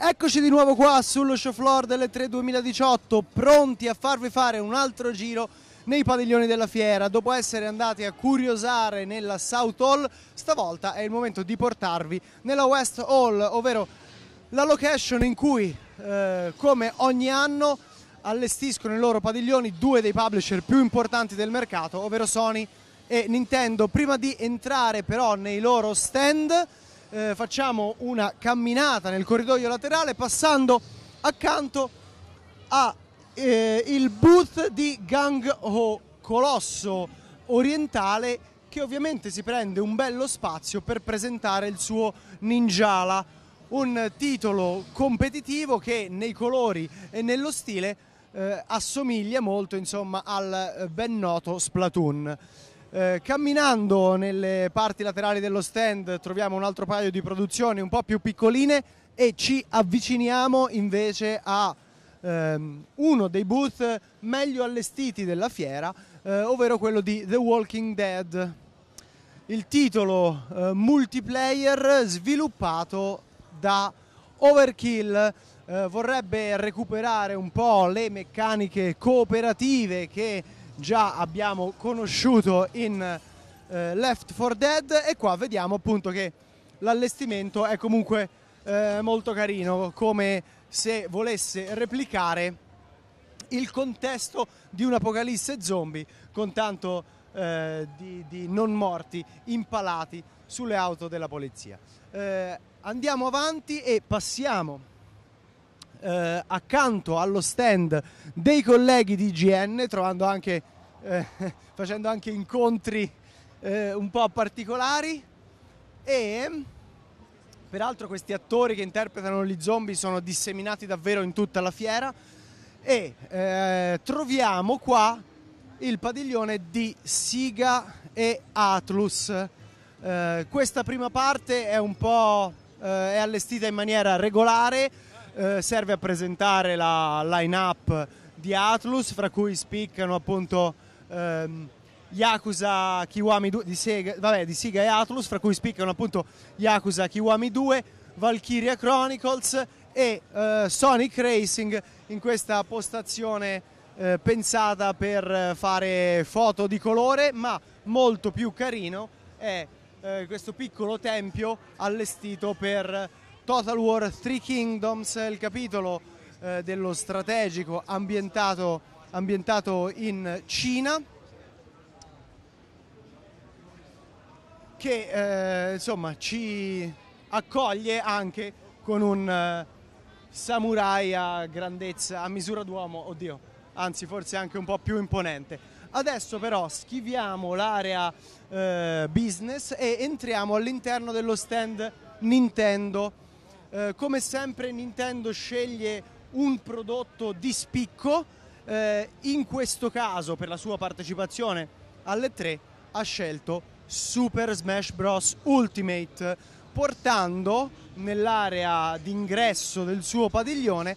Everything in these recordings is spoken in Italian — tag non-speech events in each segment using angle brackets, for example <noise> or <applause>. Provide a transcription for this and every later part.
Eccoci di nuovo qua sullo show floor delle 3 2018, pronti a farvi fare un altro giro nei padiglioni della fiera. Dopo essere andati a curiosare nella South Hall, stavolta è il momento di portarvi nella West Hall, ovvero la location in cui, eh, come ogni anno, allestiscono i loro padiglioni due dei publisher più importanti del mercato, ovvero Sony e Nintendo. Prima di entrare però nei loro stand eh, facciamo una camminata nel corridoio laterale passando accanto al eh, booth di Gang Ho Colosso orientale che ovviamente si prende un bello spazio per presentare il suo Ninjala, un titolo competitivo che nei colori e nello stile eh, assomiglia molto insomma, al eh, ben noto Splatoon. Eh, camminando nelle parti laterali dello stand troviamo un altro paio di produzioni un po' più piccoline e ci avviciniamo invece a ehm, uno dei booth meglio allestiti della fiera, eh, ovvero quello di The Walking Dead. Il titolo eh, multiplayer sviluppato da Overkill eh, vorrebbe recuperare un po' le meccaniche cooperative che già abbiamo conosciuto in eh, Left 4 Dead e qua vediamo appunto che l'allestimento è comunque eh, molto carino come se volesse replicare il contesto di un apocalisse zombie con tanto eh, di, di, non morti impalati sulle auto della polizia. Eh, andiamo avanti e passiamo eh, accanto allo stand dei colleghi di IGN, trovando anche, eh, <laughs> facendo anche incontri eh, un po' particolari e peraltro questi attori che interpretano gli zombie sono disseminati davvero in tutta la fiera e eh, troviamo qua il padiglione di Siga e Atlus. Eh, questa prima parte è un po' eh, è allestita in maniera regolare, eh, serve a presentare la line-up di Atlus, fra cui spiccano appunto ehm, Yakuza Kiwami 2 di Sega, vabbè, di Sega e Atlus, fra cui spiccano appunto Yakuza Kiwami 2, Valkyria Chronicles e eh, Sonic Racing in questa postazione eh, pensata per eh, fare foto di colore, ma molto più carino è eh, questo piccolo tempio allestito per Total War Three Kingdoms, il capitolo eh, dello strategico ambientato, ambientato, in Cina che eh, insomma ci accoglie anche con un eh, samurai a grandezza, a misura d'uomo, oddio, anzi forse anche un po' più imponente. Adesso però schiviamo l'area eh, business e entriamo all'interno dello stand Nintendo eh, come sempre Nintendo sceglie un prodotto di spicco, eh, in questo caso per la sua partecipazione alle tre ha scelto Super Smash Bros. Ultimate, portando nell'area d'ingresso del suo padiglione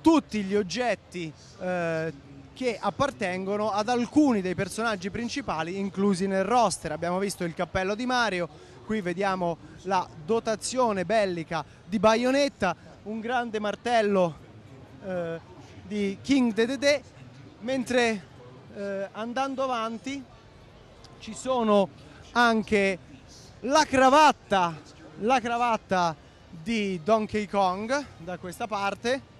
tutti gli oggetti eh, che appartengono ad alcuni dei personaggi principali inclusi nel roster. Abbiamo visto il cappello di Mario, qui vediamo la dotazione bellica di Baionetta, un grande martello eh, di King Dedede, mentre eh, andando avanti ci sono anche la cravatta, la cravatta di Donkey Kong da questa parte,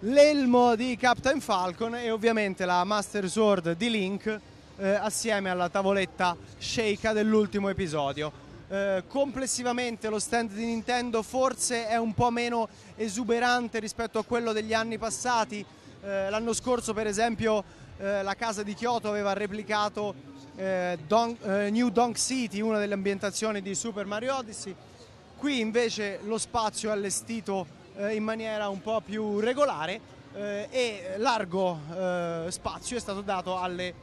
l'elmo di Captain Falcon e ovviamente la Master Sword di Link eh, assieme alla tavoletta Sheikah dell'ultimo episodio. Eh, complessivamente lo stand di Nintendo forse è un po' meno esuberante rispetto a quello degli anni passati. Eh, l'anno scorso per esempio eh, la casa di Kyoto aveva replicato eh, Don- eh, New Donk City, una delle ambientazioni di Super Mario Odyssey. Qui invece lo spazio è allestito in maniera un po' più regolare e largo spazio è stato dato alle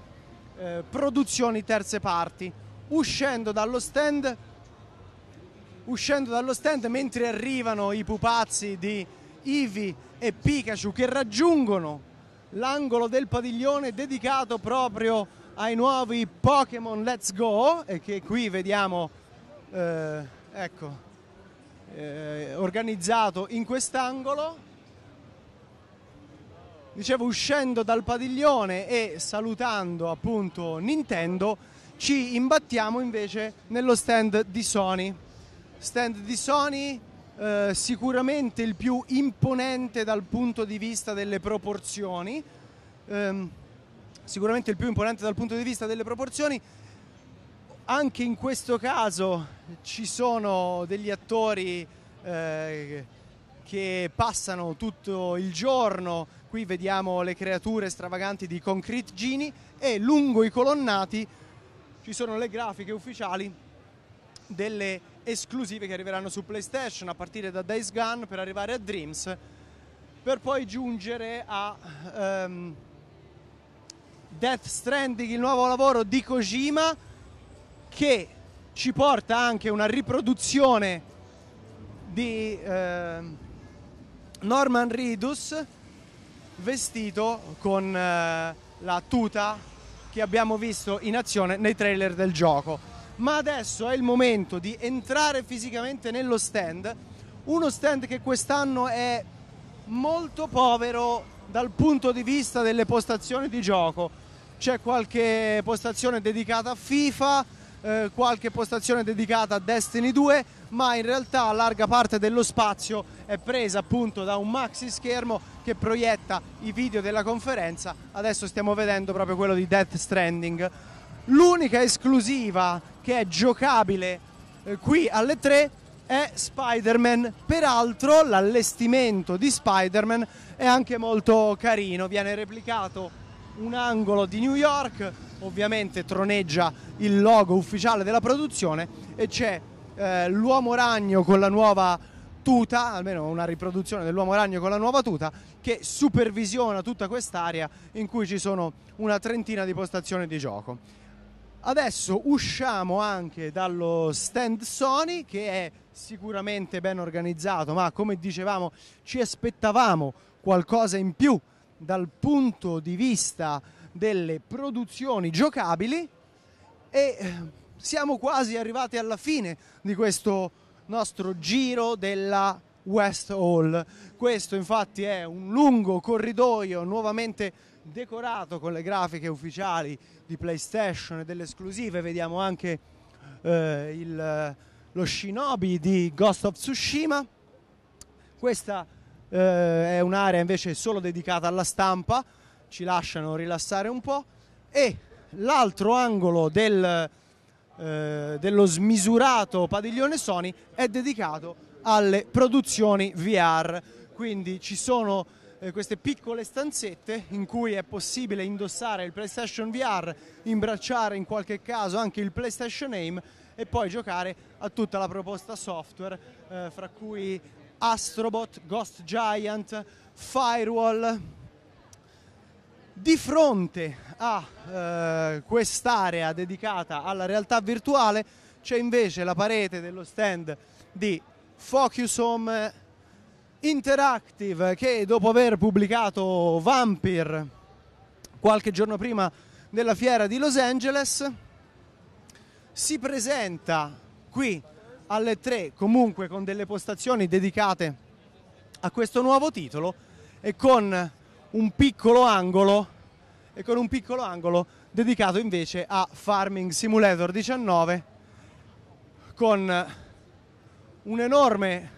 eh, produzioni terze parti. Uscendo dallo stand, uscendo dallo stand mentre arrivano i pupazzi di Ivi e Pikachu che raggiungono l'angolo del padiglione dedicato proprio ai nuovi Pokémon Let's Go e che qui vediamo eh, ecco, eh, organizzato in quest'angolo dicevo uscendo dal padiglione e salutando appunto Nintendo ci imbattiamo invece nello stand di Sony stand di Sony eh, sicuramente il più imponente dal punto di vista delle proporzioni ehm, sicuramente il più imponente dal punto di vista delle proporzioni anche in questo caso ci sono degli attori eh, che passano tutto il giorno Qui vediamo le creature stravaganti di Concrete Genie e lungo i colonnati ci sono le grafiche ufficiali delle esclusive che arriveranno su PlayStation a partire da Days Gone per arrivare a Dreams per poi giungere a um, Death Stranding, il nuovo lavoro di Kojima che ci porta anche una riproduzione di uh, Norman Reedus vestito con eh, la tuta che abbiamo visto in azione nei trailer del gioco. Ma adesso è il momento di entrare fisicamente nello stand, uno stand che quest'anno è molto povero dal punto di vista delle postazioni di gioco. C'è qualche postazione dedicata a FIFA, eh, qualche postazione dedicata a Destiny 2, ma in realtà larga parte dello spazio è presa appunto da un maxi schermo che proietta i video della conferenza. Adesso stiamo vedendo proprio quello di Death Stranding. L'unica esclusiva che è giocabile eh, qui alle 3 è Spider-Man. Peraltro l'allestimento di Spider-Man è anche molto carino, viene replicato un angolo di New York, ovviamente troneggia il logo ufficiale della produzione e c'è eh, l'uomo ragno con la nuova tuta, almeno una riproduzione dell'uomo ragno con la nuova tuta, che supervisiona tutta quest'area in cui ci sono una trentina di postazioni di gioco. Adesso usciamo anche dallo stand Sony che è sicuramente ben organizzato, ma come dicevamo ci aspettavamo qualcosa in più dal punto di vista delle produzioni giocabili e eh, siamo quasi arrivati alla fine di questo nostro giro della West Hall. Questo infatti è un lungo corridoio nuovamente decorato con le grafiche ufficiali di PlayStation e delle esclusive. Vediamo anche eh, il, lo shinobi di Ghost of Tsushima. Questa eh, è un'area invece solo dedicata alla stampa, ci lasciano rilassare un po'. E l'altro angolo del eh, dello smisurato padiglione Sony è dedicato alle produzioni VR, quindi ci sono eh, queste piccole stanzette in cui è possibile indossare il PlayStation VR, imbracciare in qualche caso anche il PlayStation Aim e poi giocare a tutta la proposta software, eh, fra cui Astrobot, Ghost Giant, Firewall, di fronte a eh, quest'area dedicata alla realtà virtuale c'è invece la parete dello stand di Focus Home Interactive che dopo aver pubblicato Vampir qualche giorno prima della fiera di Los Angeles si presenta qui alle 3 comunque con delle postazioni dedicate a questo nuovo titolo e con un piccolo angolo e con un piccolo angolo dedicato invece a Farming Simulator 19 con un enorme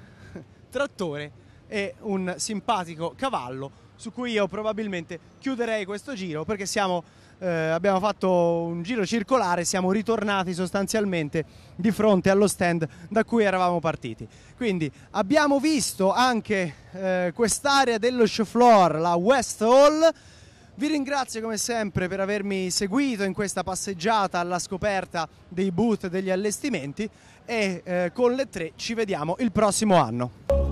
trattore e un simpatico cavallo su cui io probabilmente chiuderei questo giro perché siamo, eh, abbiamo fatto un giro circolare, siamo ritornati sostanzialmente di fronte allo stand da cui eravamo partiti. Quindi abbiamo visto anche eh, quest'area dello show floor, la West Hall, vi ringrazio come sempre per avermi seguito in questa passeggiata alla scoperta dei boot degli allestimenti e eh, con le tre ci vediamo il prossimo anno.